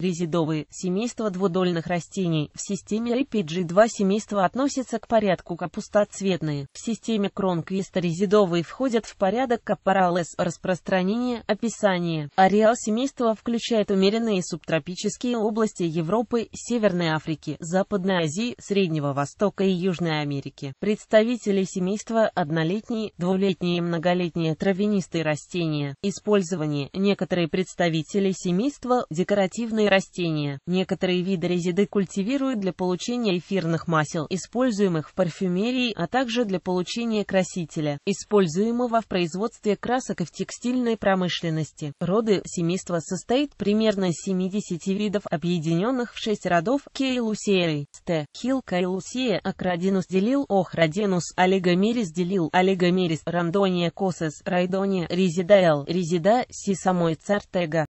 Резидовые семейство двудольных растений в системе APG 2 семейства относятся к порядку капустоцветные. В системе Кронквиста резидовые входят в порядок капаралес Распространение описание. Ареал семейства включает умеренные субтропические области Европы, Северной Африки, Западной Азии, Среднего Востока и Южной Америки. Представители семейства однолетние, двулетние и многолетние травянистые растения. Использование. Некоторые представители семейства декоративные растения. Некоторые виды резиды культивируют для получения эфирных масел, используемых в парфюмерии, а также для получения красителя, используемого в производстве красок и в текстильной промышленности. Роды семейства состоит примерно из 70 видов, объединенных в 6 родов Кейлусиэй, Ст. Хил Кейлусия, Акрадинус делил, Охрадинус, Олигомерис делил, Олигомерис, Рандония косес, Райдония, Резидаэл, Резида, Сисамой цартега.